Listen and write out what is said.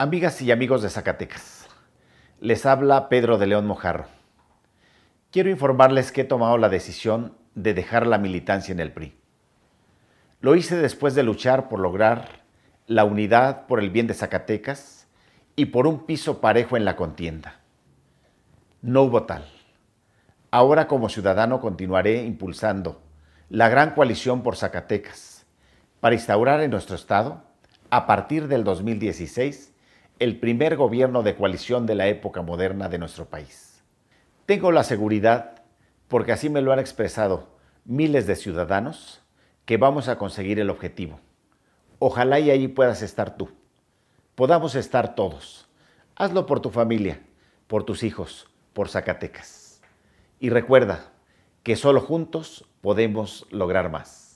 Amigas y amigos de Zacatecas, les habla Pedro de León Mojarro. Quiero informarles que he tomado la decisión de dejar la militancia en el PRI. Lo hice después de luchar por lograr la unidad por el bien de Zacatecas y por un piso parejo en la contienda. No hubo tal. Ahora como ciudadano continuaré impulsando la gran coalición por Zacatecas para instaurar en nuestro estado, a partir del 2016, el primer gobierno de coalición de la época moderna de nuestro país. Tengo la seguridad, porque así me lo han expresado miles de ciudadanos, que vamos a conseguir el objetivo. Ojalá y allí puedas estar tú. Podamos estar todos. Hazlo por tu familia, por tus hijos, por Zacatecas. Y recuerda que solo juntos podemos lograr más.